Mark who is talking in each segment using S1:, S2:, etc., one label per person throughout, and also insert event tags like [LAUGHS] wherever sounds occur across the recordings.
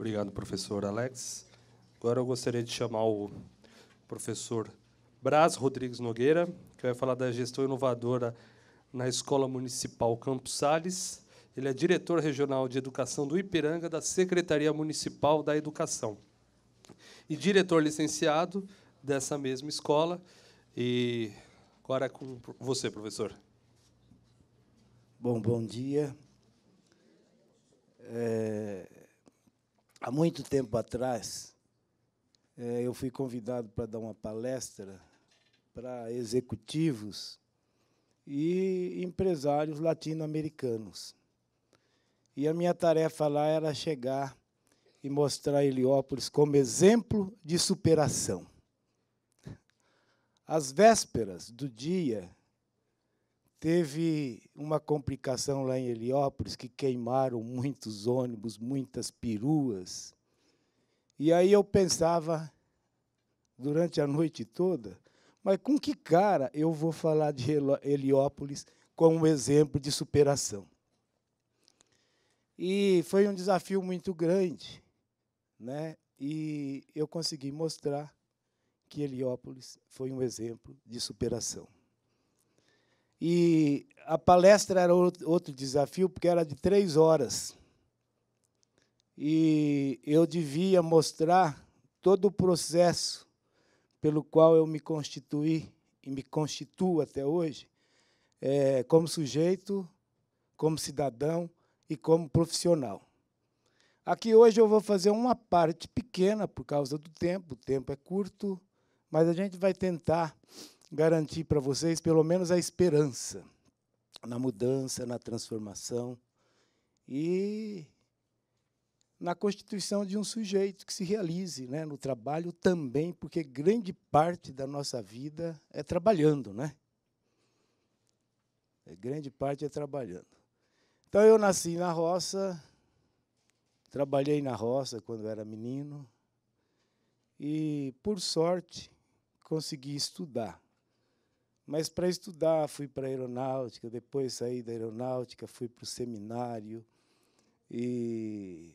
S1: Obrigado, professor Alex. Agora eu gostaria de chamar o professor Braz Rodrigues Nogueira, que vai falar da gestão inovadora na Escola Municipal Campos Sales. Ele é diretor regional de educação do Ipiranga da Secretaria Municipal da Educação e diretor licenciado dessa mesma escola. E agora é com você, professor. Bom, bom dia. É, Há muito tempo atrás, eh, eu fui convidado para dar uma palestra para executivos e empresários latino-americanos. E a minha tarefa lá era chegar e mostrar Heliópolis como exemplo de superação. Às vésperas do dia Teve uma complicação lá em Heliópolis, que queimaram muitos ônibus, muitas peruas. E aí eu pensava, durante a noite toda, mas com que cara eu vou falar de Heliópolis como um exemplo de superação? E foi um desafio muito grande, né? E eu consegui mostrar que Heliópolis foi um exemplo de superação. E a palestra era outro desafio, porque era de três horas. E eu devia mostrar todo o processo pelo qual eu me constituí e me constituo até hoje, é, como sujeito, como cidadão e como profissional. Aqui hoje eu vou fazer uma parte pequena por causa do tempo, o tempo é curto, mas a gente vai tentar garantir para vocês pelo menos a esperança na mudança, na transformação e na constituição de um sujeito que se realize né, no trabalho também, porque grande parte da nossa vida é trabalhando, né? É, grande parte é trabalhando. Então eu nasci na roça, trabalhei na roça quando era menino e, por sorte, consegui estudar. Mas para estudar, fui para a aeronáutica, depois saí da aeronáutica, fui para o seminário. E,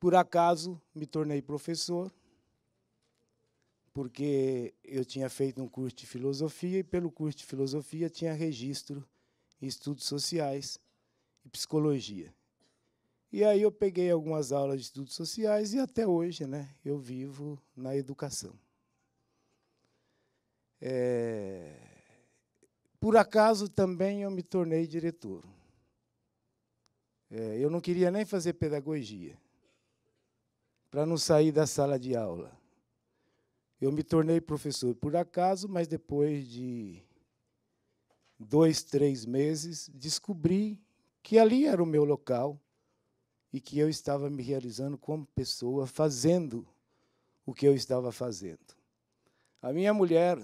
S1: por acaso, me tornei professor, porque eu tinha feito um curso de filosofia e, pelo curso de filosofia, tinha registro em estudos sociais e psicologia. E aí eu peguei algumas aulas de estudos sociais e até hoje né, eu vivo na educação. É... Por acaso também eu me tornei diretor. É, eu não queria nem fazer pedagogia, para não sair da sala de aula. Eu me tornei professor por acaso, mas depois de dois, três meses, descobri que ali era o meu local e que eu estava me realizando como pessoa, fazendo o que eu estava fazendo. A minha mulher,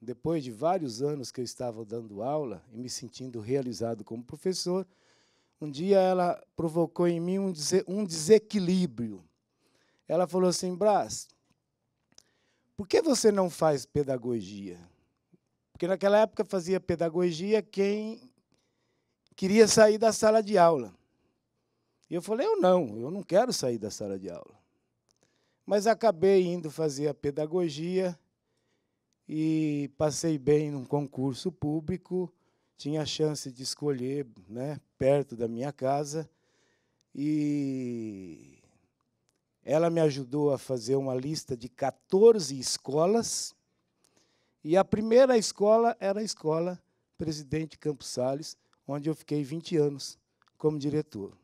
S1: depois de vários anos que eu estava dando aula e me sentindo realizado como professor, um dia ela provocou em mim um, des um desequilíbrio. Ela falou assim: Brás, por que você não faz pedagogia? Porque naquela época fazia pedagogia quem queria sair da sala de aula. E eu falei: eu não, eu não quero sair da sala de aula. Mas acabei indo fazer a pedagogia e passei bem num concurso público, tinha a chance de escolher, né, perto da minha casa, e ela me ajudou a fazer uma lista de 14 escolas, e a primeira escola era a escola Presidente Campos Sales, onde eu fiquei 20 anos como diretor.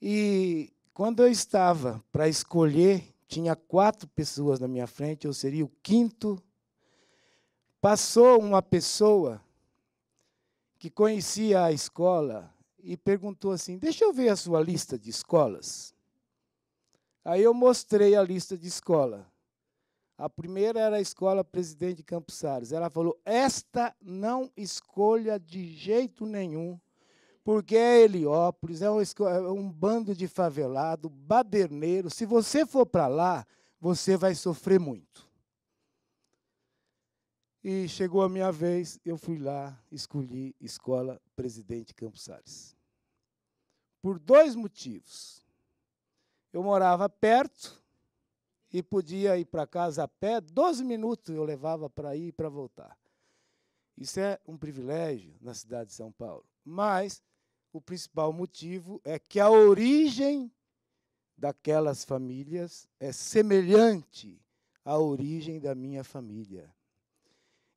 S1: E quando eu estava para escolher tinha quatro pessoas na minha frente, eu seria o quinto. Passou uma pessoa que conhecia a escola e perguntou assim: Deixa eu ver a sua lista de escolas. Aí eu mostrei a lista de escola. A primeira era a escola Presidente Campos Salles. Ela falou: Esta não escolha de jeito nenhum porque é Heliópolis, é um, é um bando de favelado, baderneiro. Se você for para lá, você vai sofrer muito. E chegou a minha vez, eu fui lá, escolhi Escola Presidente Campos Salles. Por dois motivos. Eu morava perto e podia ir para casa a pé, 12 minutos eu levava para ir e para voltar. Isso é um privilégio na cidade de São Paulo. Mas o principal motivo é que a origem daquelas famílias é semelhante à origem da minha família.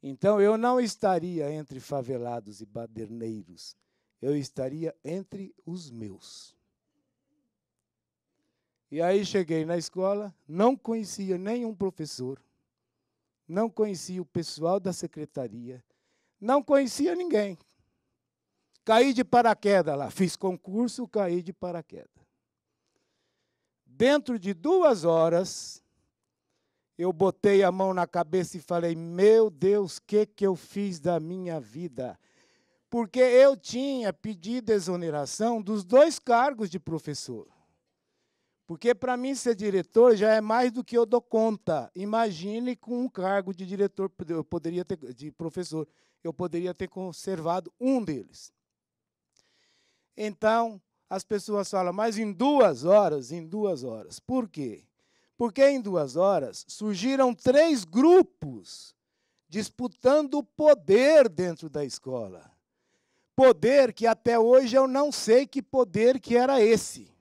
S1: Então eu não estaria entre favelados e baderneiros, eu estaria entre os meus. E aí cheguei na escola, não conhecia nenhum professor, não conhecia o pessoal da secretaria, não conhecia ninguém. Caí de paraquedas lá, fiz concurso, caí de paraquedas. Dentro de duas horas, eu botei a mão na cabeça e falei: Meu Deus, o que, que eu fiz da minha vida? Porque eu tinha pedido exoneração dos dois cargos de professor. Porque para mim ser diretor já é mais do que eu dou conta. Imagine com um cargo de diretor, eu poderia ter, de professor, eu poderia ter conservado um deles. Então, as pessoas falam, mas em duas horas, em duas horas. Por quê? Porque em duas horas surgiram três grupos disputando o poder dentro da escola. Poder que até hoje eu não sei que poder que era esse.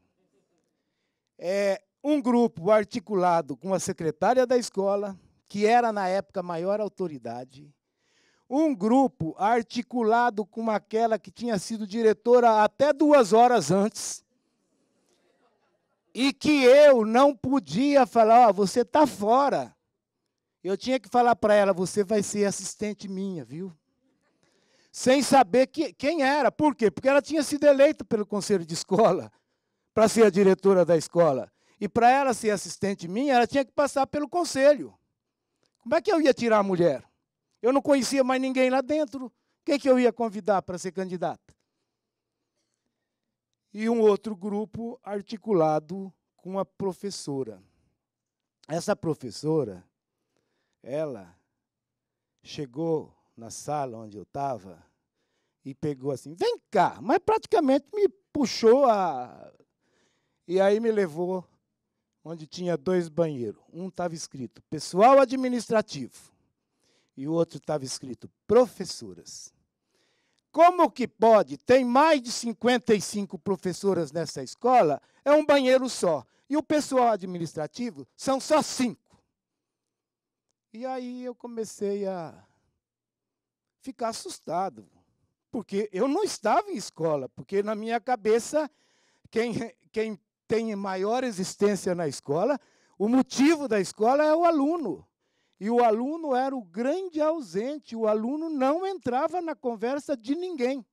S1: É um grupo articulado com a secretária da escola, que era na época a maior autoridade, um grupo articulado com aquela que tinha sido diretora até duas horas antes. E que eu não podia falar, ó, oh, você está fora. Eu tinha que falar para ela, você vai ser assistente minha, viu? Sem saber que, quem era. Por quê? Porque ela tinha sido eleita pelo conselho de escola para ser a diretora da escola. E para ela ser assistente minha, ela tinha que passar pelo conselho. Como é que eu ia tirar a mulher? Eu não conhecia mais ninguém lá dentro. Quem é que eu ia convidar para ser candidata? E um outro grupo articulado com a professora. Essa professora, ela chegou na sala onde eu estava e pegou assim, vem cá, mas praticamente me puxou a. E aí me levou onde tinha dois banheiros. Um estava escrito pessoal administrativo e o outro estava escrito professoras. Como que pode? Tem mais de 55 professoras nessa escola, é um banheiro só. E o pessoal administrativo são só cinco. E aí eu comecei a ficar assustado, porque eu não estava em escola, porque na minha cabeça, quem, quem tem maior existência na escola, o motivo da escola é o aluno. E o aluno era o grande ausente, o aluno não entrava na conversa de ninguém.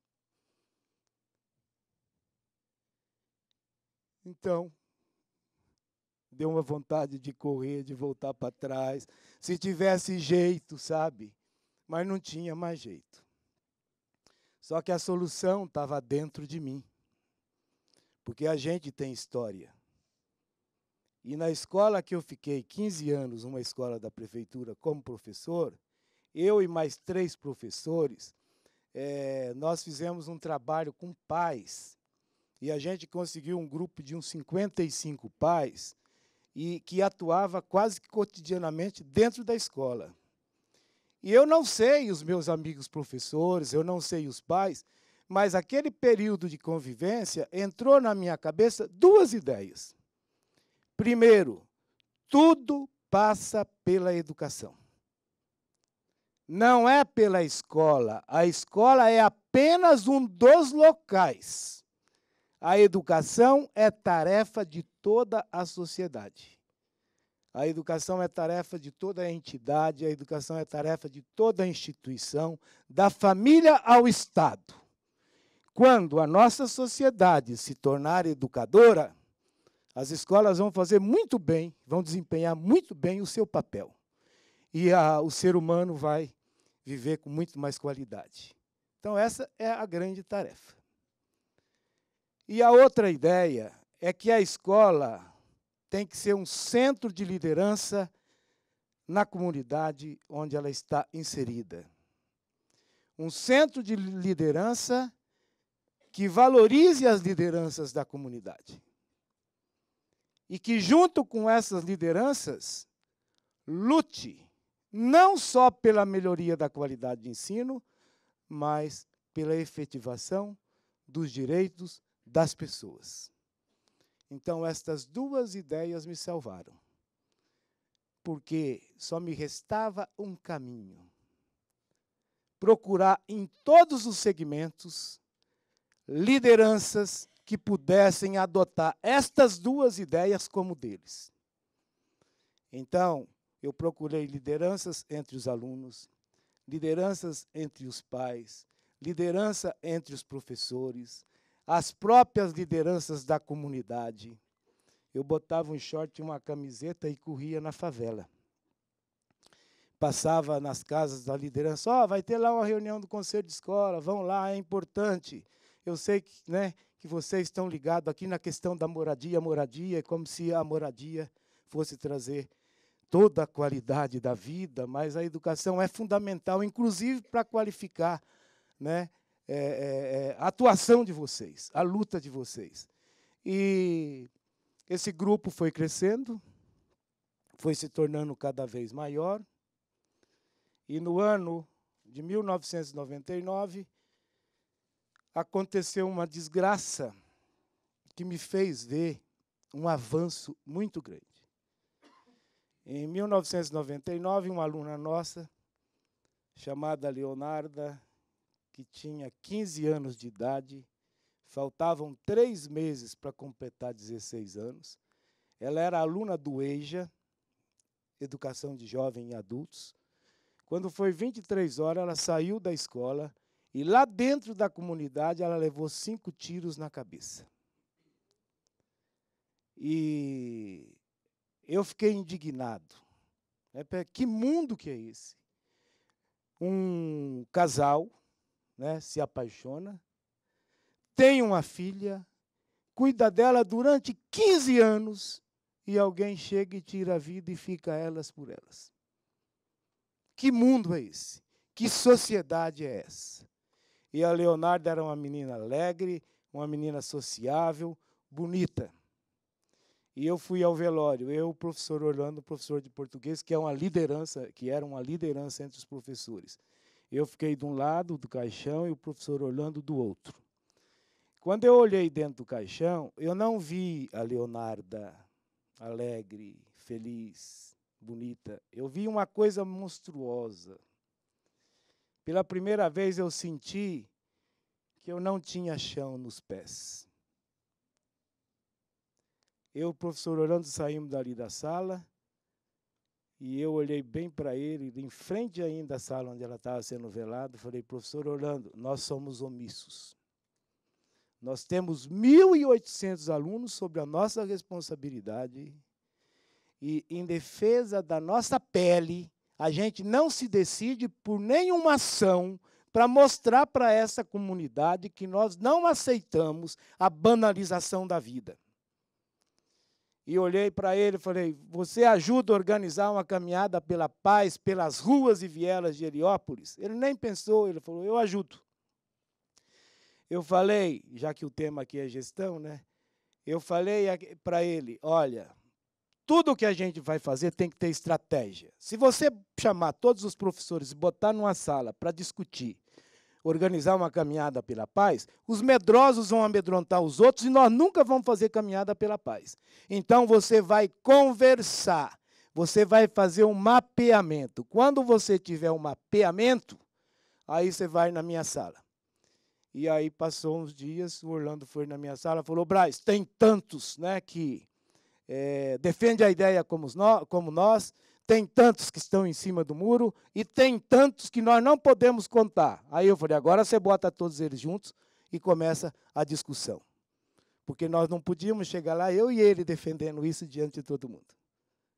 S1: Então, deu uma vontade de correr, de voltar para trás. Se tivesse jeito, sabe? Mas não tinha mais jeito. Só que a solução estava dentro de mim. Porque a gente tem história. E na escola que eu fiquei 15 anos, uma escola da prefeitura, como professor, eu e mais três professores, é, nós fizemos um trabalho com pais. E a gente conseguiu um grupo de uns 55 pais e que atuava quase que cotidianamente dentro da escola. E eu não sei os meus amigos professores, eu não sei os pais, mas aquele período de convivência entrou na minha cabeça duas ideias. Primeiro, tudo passa pela educação. Não é pela escola. A escola é apenas um dos locais. A educação é tarefa de toda a sociedade. A educação é tarefa de toda a entidade, a educação é tarefa de toda a instituição, da família ao Estado. Quando a nossa sociedade se tornar educadora, as escolas vão fazer muito bem, vão desempenhar muito bem o seu papel. E a, o ser humano vai viver com muito mais qualidade. Então, essa é a grande tarefa. E a outra ideia é que a escola tem que ser um centro de liderança na comunidade onde ela está inserida. Um centro de liderança que valorize as lideranças da comunidade. E que, junto com essas lideranças, lute não só pela melhoria da qualidade de ensino, mas pela efetivação dos direitos das pessoas. Então, estas duas ideias me salvaram, porque só me restava um caminho: procurar em todos os segmentos lideranças que pudessem adotar estas duas ideias como deles. Então, eu procurei lideranças entre os alunos, lideranças entre os pais, liderança entre os professores, as próprias lideranças da comunidade. Eu botava um short e uma camiseta e corria na favela. Passava nas casas da liderança, ó, oh, vai ter lá uma reunião do conselho de escola, vão lá, é importante. Eu sei que, né, que vocês estão ligados aqui na questão da moradia. moradia é como se a moradia fosse trazer toda a qualidade da vida, mas a educação é fundamental, inclusive para qualificar né, é, é, é, a atuação de vocês, a luta de vocês. E esse grupo foi crescendo, foi se tornando cada vez maior, e no ano de 1999 aconteceu uma desgraça que me fez ver um avanço muito grande. Em 1999, uma aluna nossa, chamada Leonarda, que tinha 15 anos de idade, faltavam três meses para completar 16 anos. Ela era aluna do EJA, Educação de Jovem e Adultos. Quando foi 23 horas, ela saiu da escola e lá dentro da comunidade ela levou cinco tiros na cabeça. E eu fiquei indignado. Né, que mundo que é esse? Um casal né, se apaixona, tem uma filha, cuida dela durante 15 anos e alguém chega e tira a vida e fica elas por elas. Que mundo é esse? Que sociedade é essa? E a Leonarda era uma menina alegre, uma menina sociável, bonita. E eu fui ao velório, eu, o professor Orlando, professor de português, que é uma liderança, que era uma liderança entre os professores. Eu fiquei de um lado do caixão e o professor Orlando do outro. Quando eu olhei dentro do caixão, eu não vi a Leonarda alegre, feliz, bonita. Eu vi uma coisa monstruosa. Pela primeira vez eu senti que eu não tinha chão nos pés. Eu, o professor Orlando, saímos dali da sala e eu olhei bem para ele, em frente ainda à sala onde ela estava sendo velada, falei, professor Orlando, nós somos omissos. Nós temos 1.800 alunos sobre a nossa responsabilidade e, em defesa da nossa pele, a gente não se decide por nenhuma ação para mostrar para essa comunidade que nós não aceitamos a banalização da vida. E olhei para ele e falei: Você ajuda a organizar uma caminhada pela paz, pelas ruas e vielas de Heliópolis? Ele nem pensou, ele falou: Eu ajudo. Eu falei, já que o tema aqui é gestão, né? Eu falei para ele: Olha, tudo que a gente vai fazer tem que ter estratégia. Se você chamar todos os professores e botar numa sala para discutir, organizar uma caminhada pela paz, os medrosos vão amedrontar os outros e nós nunca vamos fazer caminhada pela paz. Então você vai conversar, você vai fazer um mapeamento. Quando você tiver um mapeamento, aí você vai na minha sala. E aí passou uns dias, o Orlando foi na minha sala e falou: "Brás, tem tantos, né, que é, defende a ideia como, no, como nós, tem tantos que estão em cima do muro e tem tantos que nós não podemos contar. Aí eu falei, agora você bota todos eles juntos e começa a discussão. Porque nós não podíamos chegar lá, eu e ele defendendo isso diante de todo mundo.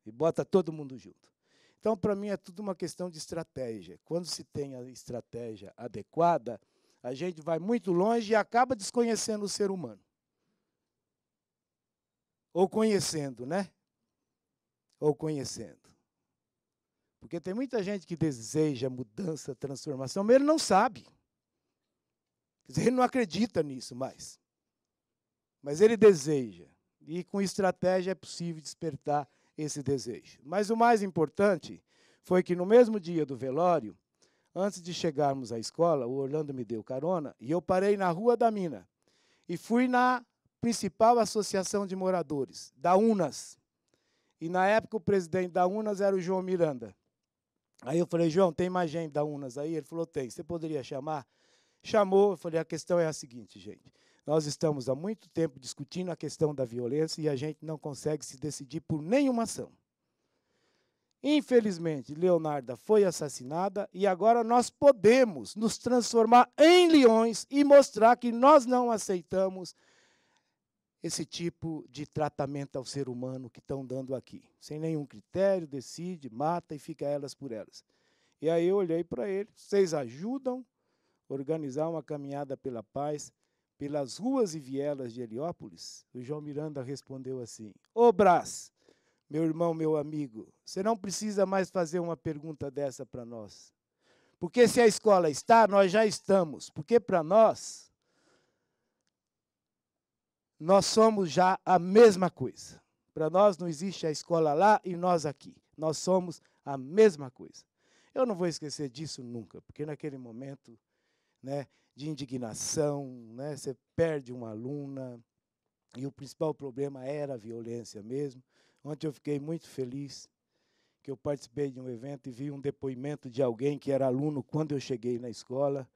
S1: E bota todo mundo junto. Então, para mim, é tudo uma questão de estratégia. Quando se tem a estratégia adequada, a gente vai muito longe e acaba desconhecendo o ser humano. Ou conhecendo, né? Ou conhecendo. Porque tem muita gente que deseja mudança, transformação, mas ele não sabe. Quer dizer, ele não acredita nisso mais. Mas ele deseja. E com estratégia é possível despertar esse desejo. Mas o mais importante foi que no mesmo dia do velório, antes de chegarmos à escola, o Orlando me deu carona e eu parei na Rua da Mina. E fui na principal associação de moradores, da UNAS. E na época o presidente da UNAS era o João Miranda. Aí eu falei, João, tem mais gente da UNAS aí? Ele falou, tem. Você poderia chamar? Chamou, eu falei, a questão é a seguinte, gente. Nós estamos há muito tempo discutindo a questão da violência e a gente não consegue se decidir por nenhuma ação. Infelizmente, Leonarda foi assassinada e agora nós podemos nos transformar em leões e mostrar que nós não aceitamos esse tipo de tratamento ao ser humano que estão dando aqui. Sem nenhum critério, decide, mata e fica elas por elas. E aí eu olhei para ele, vocês ajudam a organizar uma caminhada pela paz pelas ruas e vielas de Heliópolis? O João Miranda respondeu assim: Ô Brás, meu irmão, meu amigo, você não precisa mais fazer uma pergunta dessa para nós. Porque se a escola está, nós já estamos. Porque para nós, nós somos já a mesma coisa. Para nós não existe a escola lá e nós aqui. Nós somos a mesma coisa. Eu não vou esquecer disso nunca, porque naquele momento né, de indignação, né, você perde uma aluna, e o principal problema era a violência mesmo. Ontem eu fiquei muito feliz que eu participei de um evento e vi um depoimento de alguém que era aluno quando eu cheguei na escola,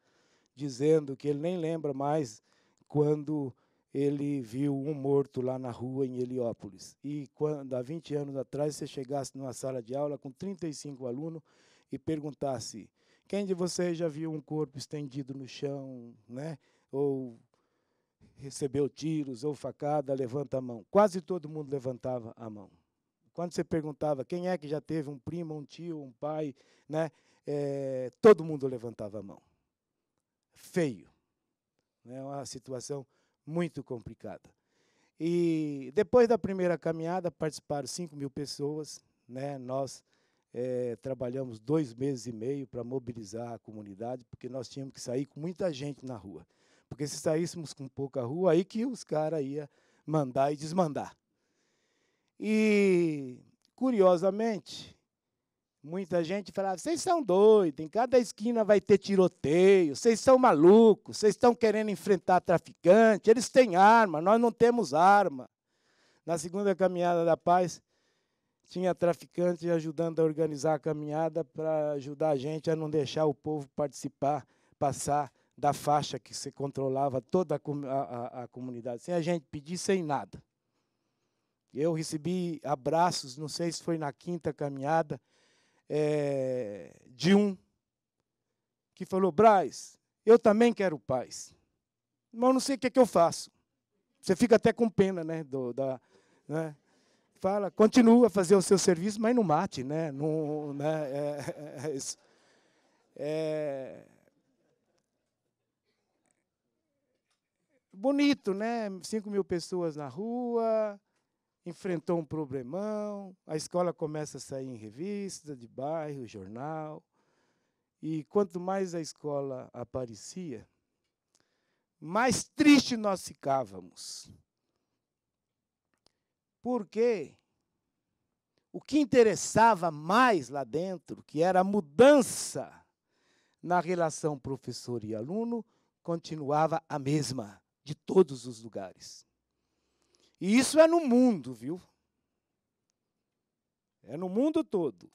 S1: dizendo que ele nem lembra mais quando ele viu um morto lá na rua em Heliópolis. E quando, há 20 anos atrás, você chegasse numa sala de aula com 35 alunos e perguntasse: quem de vocês já viu um corpo estendido no chão, né? Ou recebeu tiros ou facada, levanta a mão. Quase todo mundo levantava a mão. Quando você perguntava quem é que já teve um primo, um tio, um pai, né? É, todo mundo levantava a mão. Feio. Né? É né? uma situação muito complicada. E depois da primeira caminhada participaram 5 mil pessoas, né? Nós é, trabalhamos dois meses e meio para mobilizar a comunidade, porque nós tínhamos que sair com muita gente na rua. Porque se saíssemos com pouca rua, aí que os caras iam mandar e desmandar. E, curiosamente, Muita gente falava: vocês são doidos, em cada esquina vai ter tiroteio, vocês são malucos, vocês estão querendo enfrentar traficante, eles têm arma, nós não temos arma. Na segunda caminhada da paz, tinha traficante ajudando a organizar a caminhada para ajudar a gente a não deixar o povo participar, passar da faixa que se controlava toda a, a, a comunidade, sem a gente pedir, sem nada. Eu recebi abraços, não sei se foi na quinta caminhada, é, de um que falou: Braz, eu também quero paz, mas não sei o que é que eu faço. Você fica até com pena, né? Do, da, né? Fala, continua a fazer o seu serviço, mas não mate, né? Não, né? É, é, é isso. É... Bonito, né? Cinco mil pessoas na rua, enfrentou um problemão, a escola começa a sair em revista de bairro, jornal. E quanto mais a escola aparecia, mais triste nós ficávamos. Porque o que interessava mais lá dentro, que era a mudança na relação professor e aluno, continuava a mesma de todos os lugares. E isso é no mundo, viu? É no mundo todo.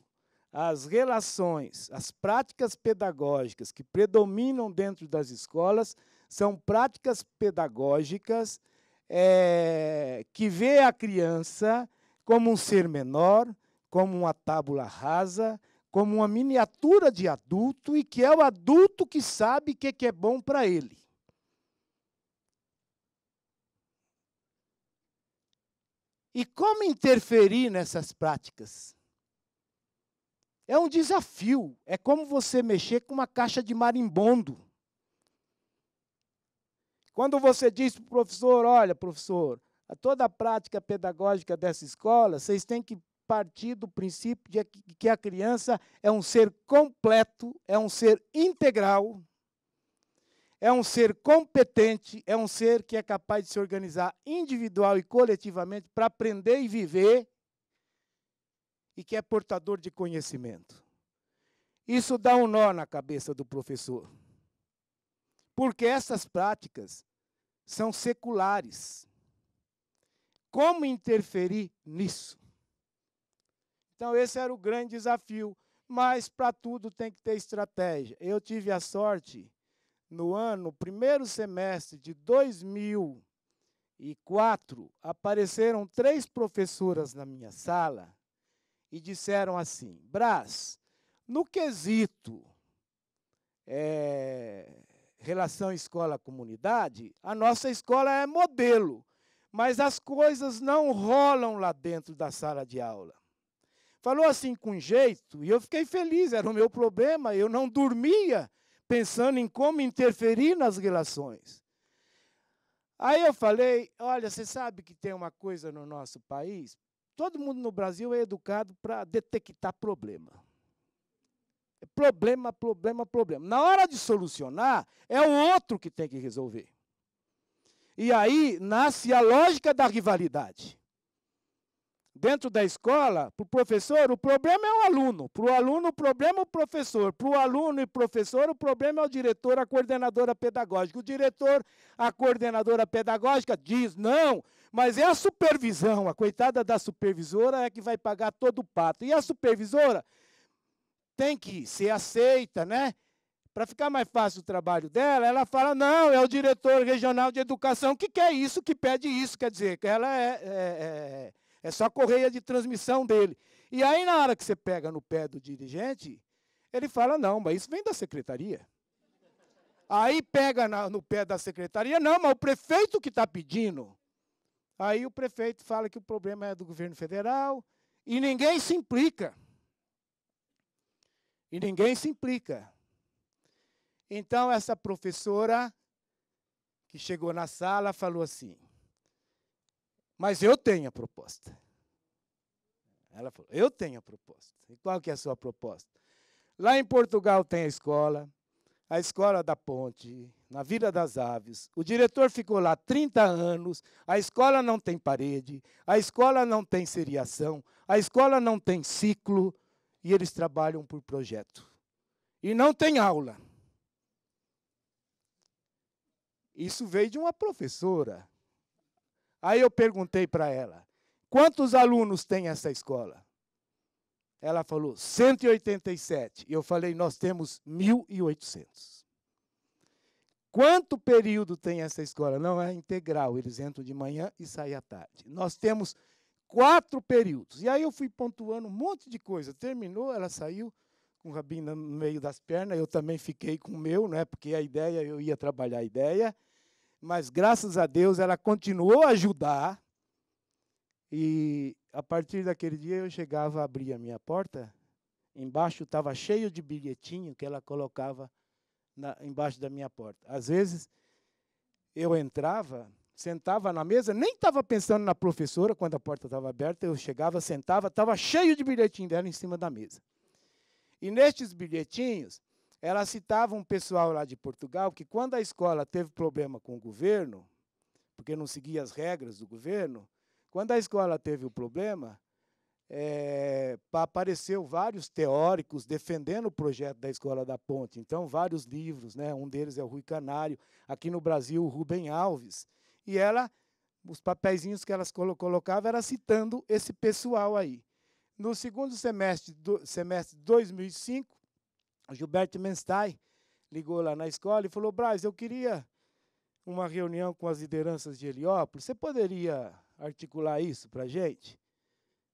S1: As relações, as práticas pedagógicas que predominam dentro das escolas são práticas pedagógicas é, que vê a criança como um ser menor, como uma tábula rasa, como uma miniatura de adulto e que é o adulto que sabe o que é bom para ele. E como interferir nessas práticas? É um desafio. É como você mexer com uma caixa de marimbondo. Quando você diz para o professor: olha, professor, toda a prática pedagógica dessa escola, vocês têm que partir do princípio de que a criança é um ser completo, é um ser integral, é um ser competente, é um ser que é capaz de se organizar individual e coletivamente para aprender e viver e que é portador de conhecimento. Isso dá um nó na cabeça do professor. Porque essas práticas são seculares. Como interferir nisso? Então, esse era o grande desafio. Mas para tudo tem que ter estratégia. Eu tive a sorte no ano, primeiro semestre de 2004, apareceram três professoras na minha sala e disseram assim: Brás, no quesito é, relação escola-comunidade, a nossa escola é modelo, mas as coisas não rolam lá dentro da sala de aula. Falou assim com jeito, e eu fiquei feliz, era o meu problema, eu não dormia pensando em como interferir nas relações. Aí eu falei: olha, você sabe que tem uma coisa no nosso país? Todo mundo no Brasil é educado para detectar problema. É problema, problema, problema. Na hora de solucionar, é o outro que tem que resolver. E aí nasce a lógica da rivalidade dentro da escola, para o professor, o problema é o aluno. Para o aluno, o problema é o professor. Para o aluno e professor, o problema é o diretor, a coordenadora pedagógica. O diretor, a coordenadora pedagógica diz não, mas é a supervisão. A coitada da supervisora é que vai pagar todo o pato. E a supervisora tem que ser aceita, né? Para ficar mais fácil o trabalho dela, ela fala: não, é o diretor regional de educação que quer isso, que pede isso. Quer dizer, que ela é, é, é é só a correia de transmissão dele. E aí, na hora que você pega no pé do dirigente, ele fala: não, mas isso vem da secretaria. Aí pega no pé da secretaria, não, mas o prefeito que está pedindo. Aí o prefeito fala que o problema é do governo federal e ninguém se implica. E ninguém se implica. Então, essa professora que chegou na sala falou assim: mas eu tenho a proposta. Ela falou: Eu tenho a proposta. E qual que é a sua proposta? Lá em Portugal tem a escola, a escola da ponte, na Vila das Aves. O diretor ficou lá 30 anos, a escola não tem parede, a escola não tem seriação, a escola não tem ciclo, e eles trabalham por projeto. E não tem aula. Isso veio de uma professora Aí eu perguntei para ela: quantos alunos tem essa escola? Ela falou: 187. E eu falei: nós temos 1.800. Quanto período tem essa escola? Não é integral, eles entram de manhã e saem à tarde. Nós temos quatro períodos. E aí eu fui pontuando um monte de coisa. Terminou, ela saiu com o rabinho no meio das pernas, eu também fiquei com o meu, né, porque a ideia, eu ia trabalhar a ideia mas graças a Deus ela continuou a ajudar. E a partir daquele dia eu chegava a abrir a minha porta, embaixo estava cheio de bilhetinho que ela colocava na, embaixo da minha porta. Às vezes eu entrava, sentava na mesa, nem estava pensando na professora quando a porta estava aberta, eu chegava, sentava, estava cheio de bilhetinho dela em cima da mesa. E nestes bilhetinhos, ela citava um pessoal lá de Portugal que, quando a escola teve problema com o governo, porque não seguia as regras do governo, quando a escola teve o problema, é, apareceu vários teóricos defendendo o projeto da Escola da Ponte. Então, vários livros, né? um deles é o Rui Canário, aqui no Brasil, o Rubem Alves. E ela, os papeizinhos que elas colocava era citando esse pessoal aí. No segundo semestre de semestre de 2005, Gilberto Menstai ligou lá na escola e falou: Braz, eu queria uma reunião com as lideranças de Heliópolis. Você poderia articular isso para a gente?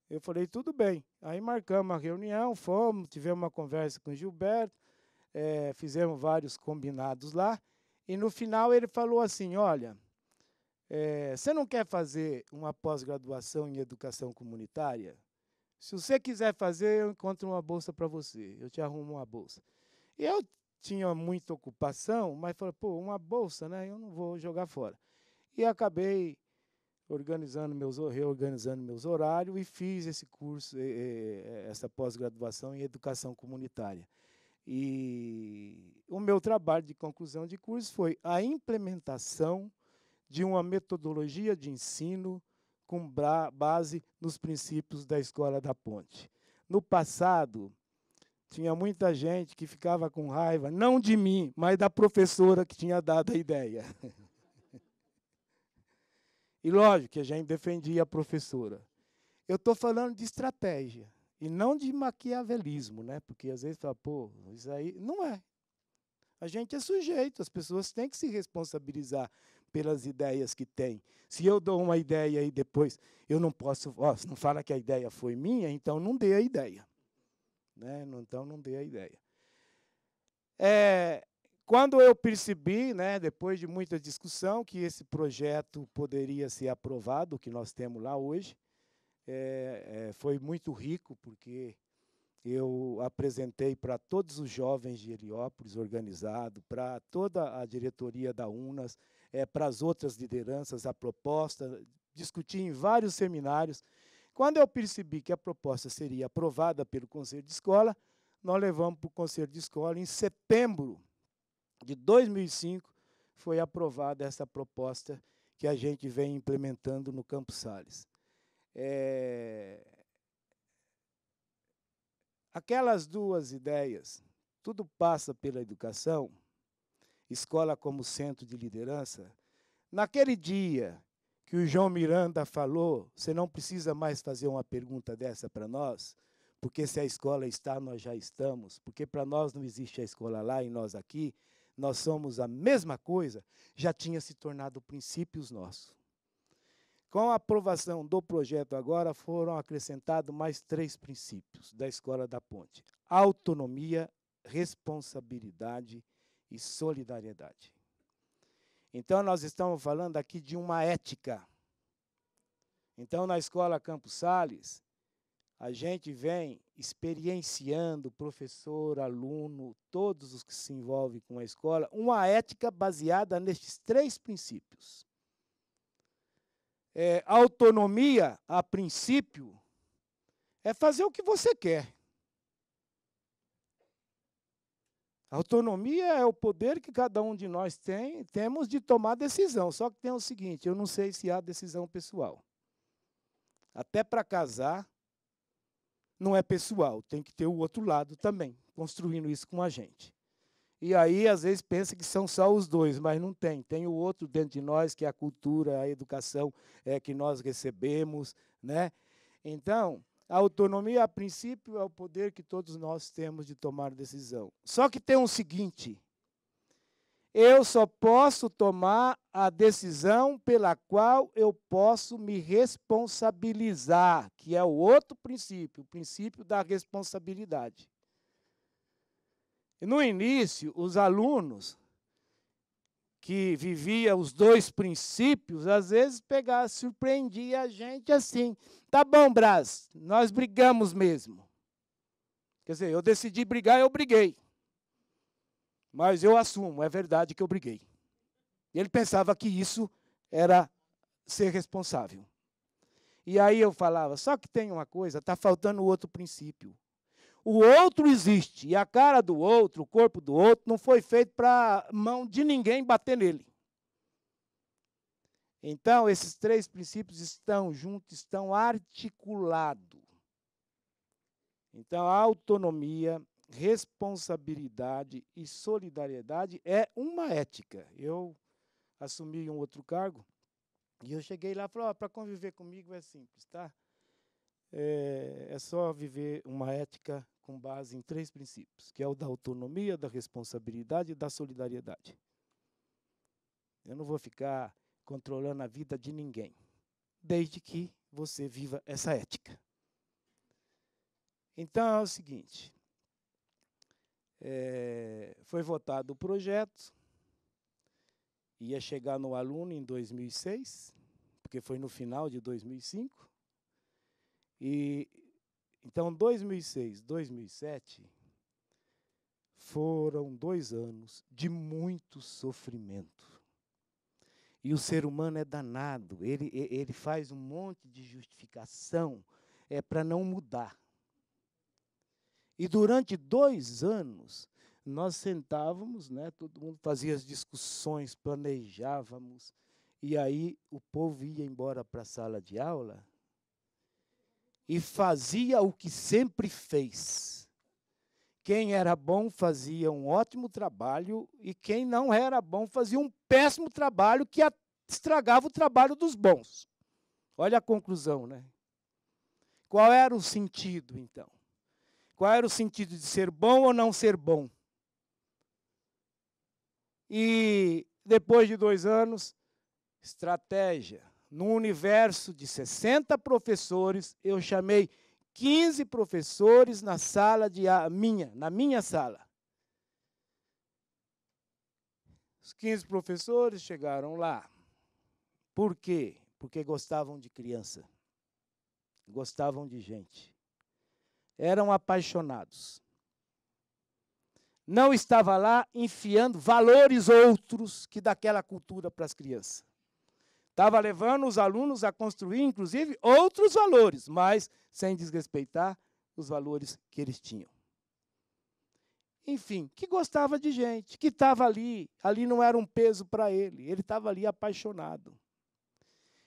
S1: Eu falei: tudo bem. Aí marcamos a reunião, fomos, tivemos uma conversa com o Gilberto, é, fizemos vários combinados lá. E no final ele falou assim: olha. É, você não quer fazer uma pós-graduação em educação comunitária? Se você quiser fazer, eu encontro uma bolsa para você, eu te arrumo uma bolsa. E eu tinha muita ocupação, mas falei, pô, uma bolsa, né? Eu não vou jogar fora. E acabei organizando meus reorganizando meus horários e fiz esse curso, essa pós-graduação em educação comunitária. E o meu trabalho de conclusão de curso foi a implementação de uma metodologia de ensino com base nos princípios da Escola da Ponte. No passado, tinha muita gente que ficava com raiva, não de mim, mas da professora que tinha dado a ideia. [LAUGHS] E lógico que a gente defendia a professora. Eu estou falando de estratégia e não de maquiavelismo, né? Porque às vezes fala, pô, isso aí não é. A gente é sujeito, as pessoas têm que se responsabilizar pelas ideias que tem. Se eu dou uma ideia e depois eu não posso, ó, não fala que a ideia foi minha, então não dê a ideia. Né? Então não dê a ideia. É, quando eu percebi, né, depois de muita discussão, que esse projeto poderia ser aprovado, o que nós temos lá hoje, é, é, foi muito rico, porque eu apresentei para todos os jovens de Heliópolis, organizado, para toda a diretoria da UNAS, é, para as outras lideranças a proposta, discuti em vários seminários. Quando eu percebi que a proposta seria aprovada pelo Conselho de Escola, nós levamos para o Conselho de Escola em setembro de 2005 foi aprovada essa proposta que a gente vem implementando no Campos Salles. É... Aquelas duas ideias, tudo passa pela educação, escola como centro de liderança, naquele dia que o João Miranda falou, você não precisa mais fazer uma pergunta dessa para nós, porque se a escola está, nós já estamos, porque para nós não existe a escola lá e nós aqui, nós somos a mesma coisa, já tinha se tornado princípios nossos. Com a aprovação do projeto agora, foram acrescentados mais três princípios da Escola da Ponte: autonomia, responsabilidade e solidariedade. Então, nós estamos falando aqui de uma ética. Então, na escola Campos Sales, a gente vem experienciando, professor, aluno, todos os que se envolvem com a escola, uma ética baseada nestes três princípios. É, autonomia, a princípio, é fazer o que você quer. A autonomia é o poder que cada um de nós tem, temos de tomar decisão. Só que tem o seguinte, eu não sei se há decisão pessoal. Até para casar não é pessoal, tem que ter o outro lado também, construindo isso com a gente. E aí, às vezes, pensa que são só os dois, mas não tem. Tem o outro dentro de nós, que é a cultura, a educação é, que nós recebemos. Né? Então, a autonomia, a princípio, é o poder que todos nós temos de tomar decisão. Só que tem um seguinte: eu só posso tomar a decisão pela qual eu posso me responsabilizar, que é o outro princípio, o princípio da responsabilidade. No início, os alunos que vivia os dois princípios, às vezes pegava, surpreendia a gente assim. Tá bom, Brás, nós brigamos mesmo. Quer dizer, eu decidi brigar, eu briguei. Mas eu assumo, é verdade que eu briguei. Ele pensava que isso era ser responsável. E aí eu falava, só que tem uma coisa, está faltando outro princípio. O outro existe. E a cara do outro, o corpo do outro, não foi feito para mão de ninguém bater nele. Então, esses três princípios estão juntos, estão articulados. Então, a autonomia, responsabilidade e solidariedade é uma ética. Eu assumi um outro cargo e eu cheguei lá e falei: oh, para conviver comigo é simples, tá? É, é, só viver uma ética com base em três princípios, que é o da autonomia, da responsabilidade e da solidariedade. Eu não vou ficar controlando a vida de ninguém, desde que você viva essa ética. Então é o seguinte: é, foi votado o projeto, ia chegar no aluno em 2006, porque foi no final de 2005, e então, 2006, 2007 foram dois anos de muito sofrimento. E o ser humano é danado, ele, ele faz um monte de justificação é, para não mudar. E durante dois anos, nós sentávamos, né, todo mundo fazia as discussões, planejávamos, e aí o povo ia embora para a sala de aula e fazia o que sempre fez. Quem era bom fazia um ótimo trabalho e quem não era bom fazia um péssimo trabalho que estragava o trabalho dos bons. Olha a conclusão, né? Qual era o sentido, então? Qual era o sentido de ser bom ou não ser bom? E depois de dois anos, estratégia, num universo de 60 professores, eu chamei 15 professores na sala de a minha, na minha sala. Os 15 professores chegaram lá. Por quê? Porque gostavam de criança. Gostavam de gente. Eram apaixonados. Não estava lá enfiando valores outros que daquela cultura para as crianças. Estava levando os alunos a construir, inclusive, outros valores, mas sem desrespeitar os valores que eles tinham. Enfim, que gostava de gente, que estava ali, ali não era um peso para ele, ele estava ali apaixonado.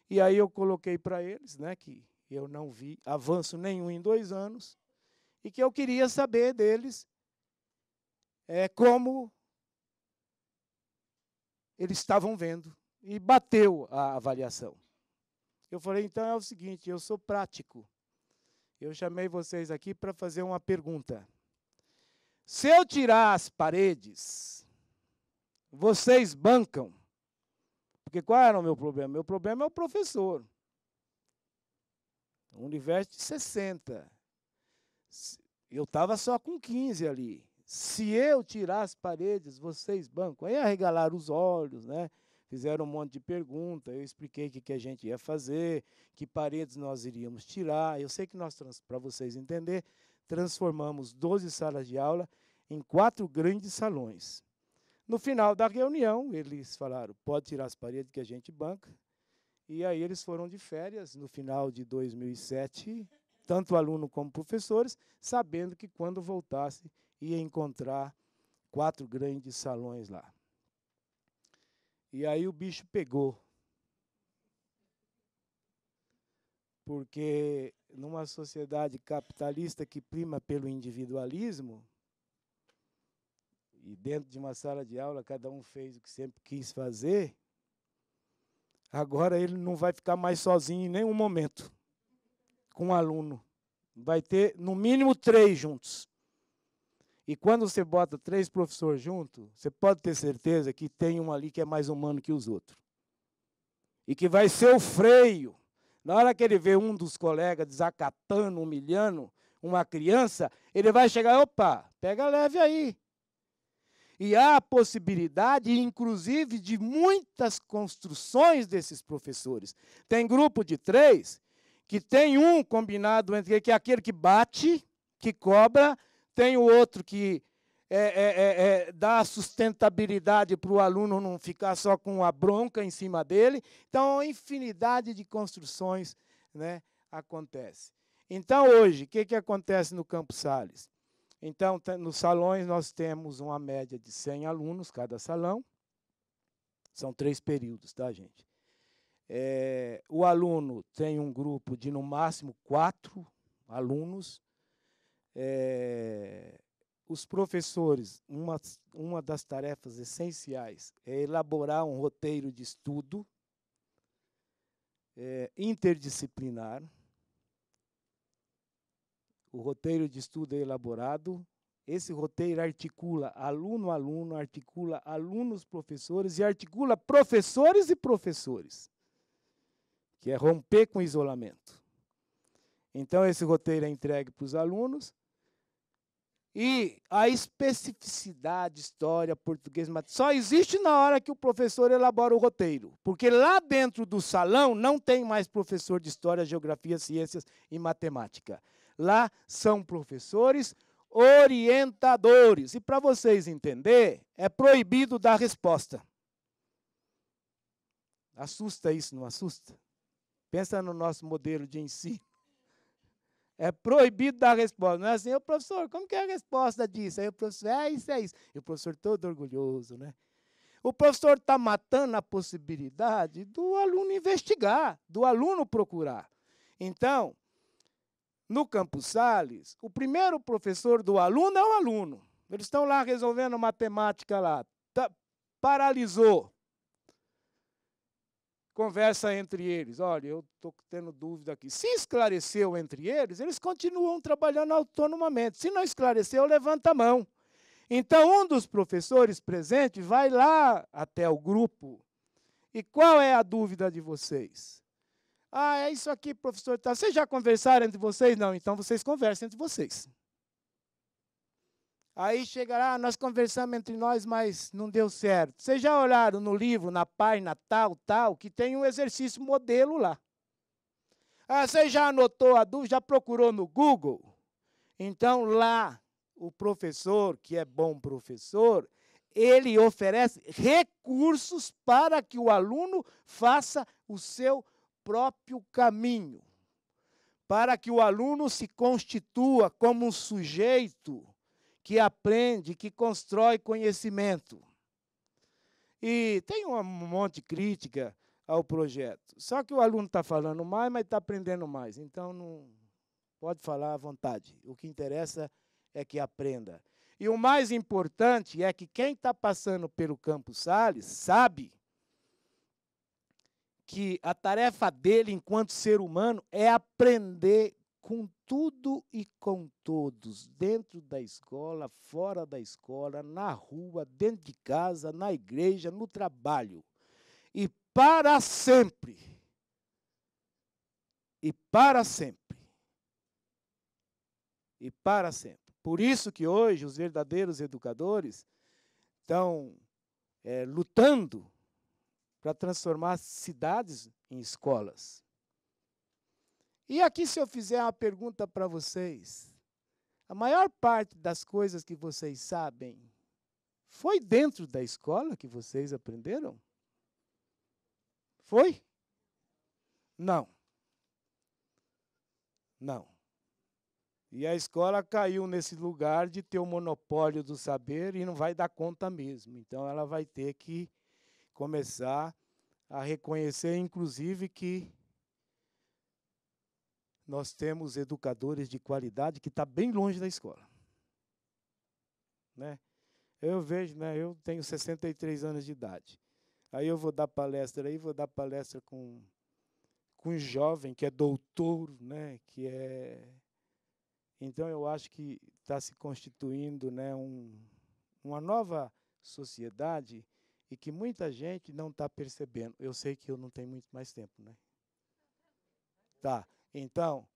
S1: E aí eu coloquei para eles né, que eu não vi avanço nenhum em dois anos e que eu queria saber deles é, como eles estavam vendo e bateu a avaliação. Eu falei, então é o seguinte, eu sou prático. Eu chamei vocês aqui para fazer uma pergunta. Se eu tirar as paredes, vocês bancam. Porque qual era o meu problema? Meu problema é o professor. Um universo de 60. Eu estava só com 15 ali. Se eu tirar as paredes, vocês bancam. Aí arregalaram os olhos, né? fizeram um monte de perguntas. eu expliquei o que, que a gente ia fazer, que paredes nós iríamos tirar. Eu sei que nós, para vocês entender, transformamos 12 salas de aula em quatro grandes salões. No final da reunião, eles falaram: pode tirar as paredes que a gente banca. E aí eles foram de férias no final de 2007, tanto aluno como professores, sabendo que quando voltasse ia encontrar quatro grandes salões lá. E aí o bicho pegou. Porque numa sociedade capitalista que prima pelo individualismo, e dentro de uma sala de aula cada um fez o que sempre quis fazer, agora ele não vai ficar mais sozinho em nenhum momento com um aluno. Vai ter no mínimo três juntos. E quando você bota três professores junto, você pode ter certeza que tem um ali que é mais humano que os outros. E que vai ser o freio. Na hora que ele vê um dos colegas desacatando, humilhando uma criança, ele vai chegar, opa, pega leve aí. E há a possibilidade, inclusive, de muitas construções desses professores. Tem grupo de três que tem um combinado entre que é aquele que bate, que cobra tem o outro que é, é, é, é dá sustentabilidade para o aluno não ficar só com a bronca em cima dele. Então, infinidade de construções né, acontece. Então, hoje, o que, que acontece no Campos Sales? Então, nos salões, nós temos uma média de 100 alunos cada salão. São três períodos, tá, gente? É, o aluno tem um grupo de, no máximo, quatro alunos. É, os professores, uma, uma das tarefas essenciais é elaborar um roteiro de estudo é, interdisciplinar. O roteiro de estudo é elaborado. Esse roteiro articula aluno aluno, articula alunos professores e articula professores e professores, que é romper com o isolamento. Então, esse roteiro é entregue para os alunos e a especificidade, história, português, só existe na hora que o professor elabora o roteiro. Porque lá dentro do salão não tem mais professor de história, geografia, ciências e matemática. Lá são professores orientadores. E para vocês entender, é proibido dar resposta. Assusta isso, não assusta? Pensa no nosso modelo de ensino. É proibido dar resposta. Não é assim, o professor, como que é a resposta disso? Aí o professor, é isso, é isso. E o professor todo orgulhoso, né? O professor está matando a possibilidade do aluno investigar, do aluno procurar. Então, no Campos Sales, o primeiro professor do aluno é o aluno. Eles estão lá resolvendo matemática lá. Tá, paralisou conversa entre eles. Olha, eu estou tendo dúvida aqui. Se esclareceu entre eles, eles continuam trabalhando autonomamente. Se não esclareceu, levanta a mão. Então, um dos professores presentes vai lá até o grupo. E qual é a dúvida de vocês? Ah, é isso aqui, professor. Tá. Vocês já conversaram entre vocês? Não, então vocês conversam entre vocês. Aí chegará, ah, nós conversamos entre nós, mas não deu certo. Vocês já olharam no livro, na página tal, tal, que tem um exercício modelo lá. Ah, você já anotou a dúvida, já procurou no Google? Então lá, o professor, que é bom professor, ele oferece recursos para que o aluno faça o seu próprio caminho, para que o aluno se constitua como um sujeito que aprende, que constrói conhecimento. E tem um monte de crítica ao projeto. Só que o aluno está falando mais, mas está aprendendo mais. Então, não pode falar à vontade. O que interessa é que aprenda. E o mais importante é que quem está passando pelo Campos Sales sabe que a tarefa dele enquanto ser humano é aprender com tudo e com todos, dentro da escola, fora da escola, na rua, dentro de casa, na igreja, no trabalho. E para sempre. E para sempre. E para sempre. Por isso que hoje os verdadeiros educadores estão é, lutando para transformar cidades em escolas. E aqui, se eu fizer uma pergunta para vocês, a maior parte das coisas que vocês sabem foi dentro da escola que vocês aprenderam? Foi? Não. Não. E a escola caiu nesse lugar de ter o monopólio do saber e não vai dar conta mesmo. Então ela vai ter que começar a reconhecer, inclusive, que nós temos educadores de qualidade que está bem longe da escola. Né? Eu vejo, né, eu tenho 63 anos de idade. Aí eu vou dar palestra aí, vou dar palestra com, com um jovem que é doutor, né, que é. Então eu acho que está se constituindo né, um, uma nova sociedade e que muita gente não está percebendo. Eu sei que eu não tenho muito mais tempo, né? Tá. Então,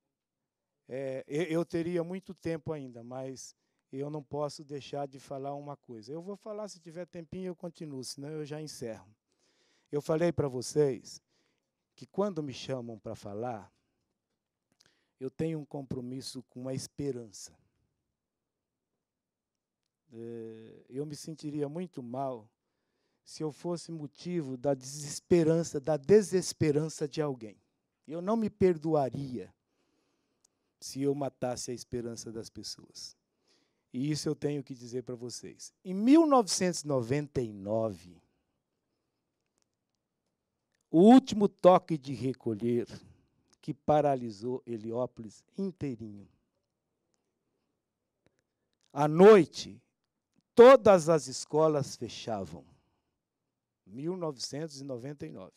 S1: é, eu teria muito tempo ainda, mas eu não posso deixar de falar uma coisa. Eu vou falar, se tiver tempinho, eu continuo, senão eu já encerro. Eu falei para vocês que quando me chamam para falar, eu tenho um compromisso com a esperança. É, eu me sentiria muito mal se eu fosse motivo da desesperança, da desesperança de alguém. Eu não me perdoaria se eu matasse a esperança das pessoas. E isso eu tenho que dizer para vocês. Em 1999, o último toque de recolher que paralisou Heliópolis inteirinho. À noite, todas as escolas fechavam. 1999.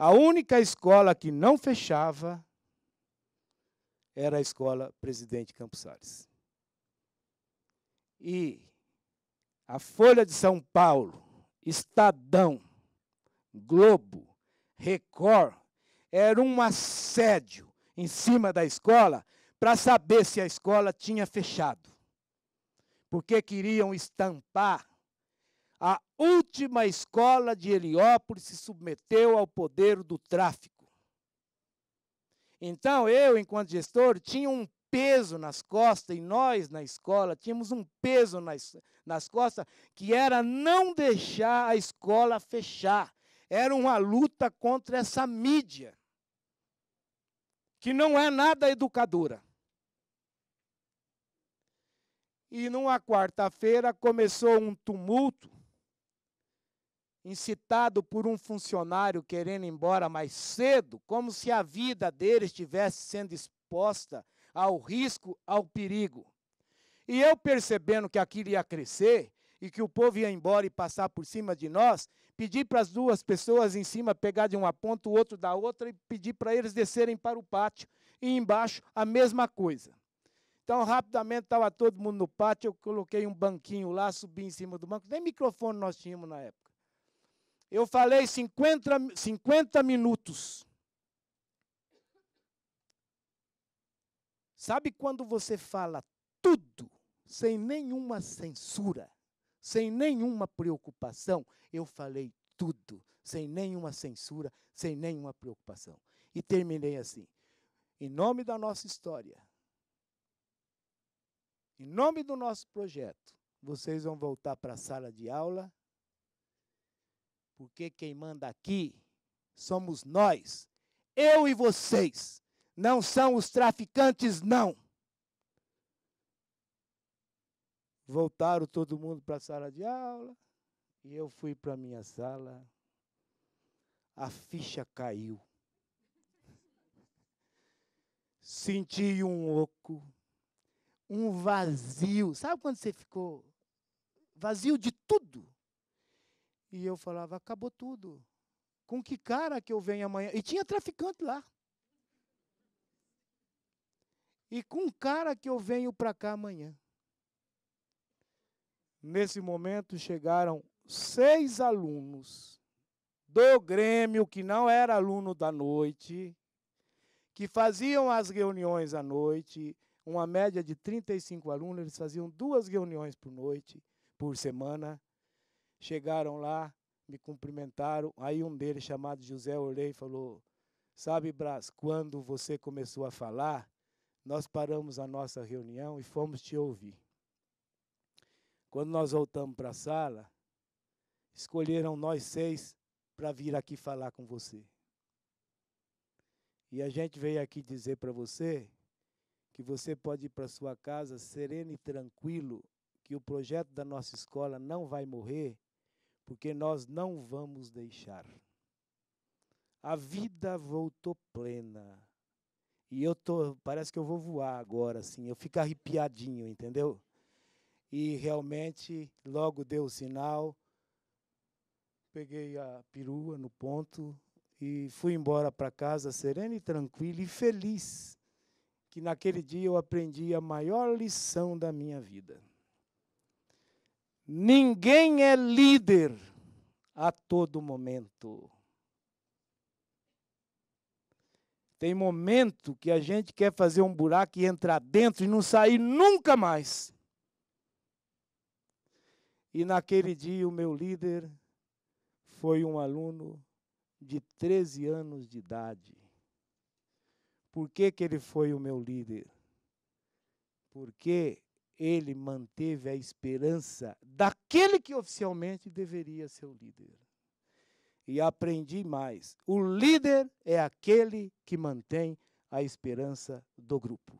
S1: A única escola que não fechava era a escola Presidente Campos Salles. E a Folha de São Paulo, Estadão, Globo, Record, era um assédio em cima da escola para saber se a escola tinha fechado. Porque queriam estampar última escola de Heliópolis se submeteu ao poder do tráfico. Então, eu, enquanto gestor, tinha um peso nas costas, e nós, na escola, tínhamos um peso nas, nas costas, que era não deixar a escola fechar. Era uma luta contra essa mídia, que não é nada educadora. E numa quarta-feira começou um tumulto incitado por um funcionário querendo ir embora mais cedo, como se a vida dele estivesse sendo exposta ao risco, ao perigo. E eu percebendo que aquilo ia crescer e que o povo ia embora e passar por cima de nós, pedi para as duas pessoas em cima pegar de uma ponta o outro da outra e pedi para eles descerem para o pátio e embaixo a mesma coisa. Então, rapidamente estava todo mundo no pátio, eu coloquei um banquinho lá, subi em cima do banco, nem microfone nós tínhamos na época. Eu falei 50, 50 minutos. Sabe quando você fala tudo, sem nenhuma censura, sem nenhuma preocupação? Eu falei tudo, sem nenhuma censura, sem nenhuma preocupação. E terminei assim. Em nome da nossa história, em nome do nosso projeto, vocês vão voltar para a sala de aula porque quem manda aqui somos nós, eu e vocês. Não são os traficantes, não. Voltaram todo mundo para a sala de aula e eu fui para a minha sala. A ficha caiu. Senti um oco, um vazio. Sabe quando você ficou vazio de tudo? E eu falava: acabou tudo. Com que cara que eu venho amanhã? E tinha traficante lá. E com cara que eu venho para cá amanhã. Nesse momento chegaram seis alunos do Grêmio, que não era aluno da noite, que faziam as reuniões à noite, uma média de 35 alunos, eles faziam duas reuniões por noite, por semana, Chegaram lá, me cumprimentaram. Aí um deles, chamado José, olhei e falou: Sabe, Brás, quando você começou a falar, nós paramos a nossa reunião e fomos te ouvir. Quando nós voltamos para a sala, escolheram nós seis para vir aqui falar com você. E a gente veio aqui dizer para você que você pode ir para sua casa sereno e tranquilo, que o projeto da nossa escola não vai morrer porque nós não vamos deixar. A vida voltou plena. E eu tô, parece que eu vou voar agora, assim, eu fico arrepiadinho, entendeu? E realmente, logo deu o sinal, peguei a perua no ponto e fui embora para casa sereno e tranquilo e feliz, que naquele dia eu aprendi a maior lição da minha vida. Ninguém é líder a todo momento. Tem momento que a gente quer fazer um buraco e entrar dentro e não sair nunca mais. E naquele dia o meu líder foi um aluno de 13 anos de idade. Por que, que ele foi o meu líder? Porque ele manteve a esperança daquele que oficialmente deveria ser o líder. E aprendi mais: o líder é aquele que mantém a esperança do grupo.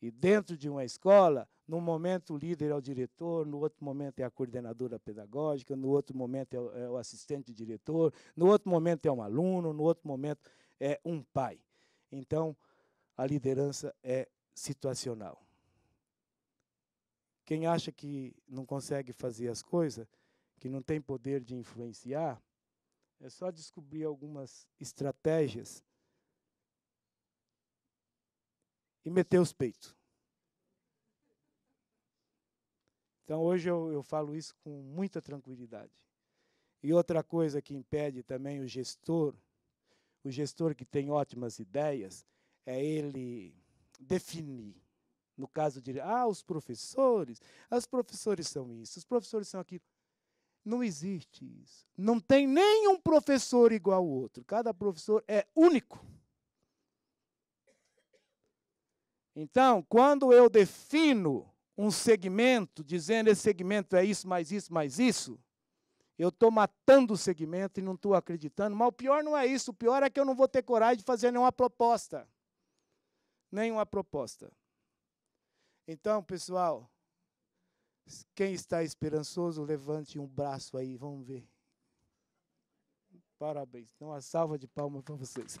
S1: E dentro de uma escola, num momento o líder é o diretor, no outro momento é a coordenadora pedagógica, no outro momento é o é assistente diretor, no outro momento é um aluno, no outro momento é um pai. Então, a liderança é situacional. Quem acha que não consegue fazer as coisas, que não tem poder de influenciar, é só descobrir algumas estratégias e meter os peitos. Então, hoje eu, eu falo isso com muita tranquilidade. E outra coisa que impede também o gestor, o gestor que tem ótimas ideias, é ele definir. No caso de, ah, os professores, ah, os professores são isso, os professores são aquilo. Não existe isso. Não tem nenhum professor igual ao outro. Cada professor é único. Então, quando eu defino um segmento, dizendo esse segmento é isso, mais isso, mais isso, eu estou matando o segmento e não estou acreditando. Mas o pior não é isso. O pior é que eu não vou ter coragem de fazer nenhuma proposta. Nenhuma proposta. Então, pessoal, quem está esperançoso, levante um braço aí, vamos ver. Parabéns. Então, uma salva de palmas para vocês.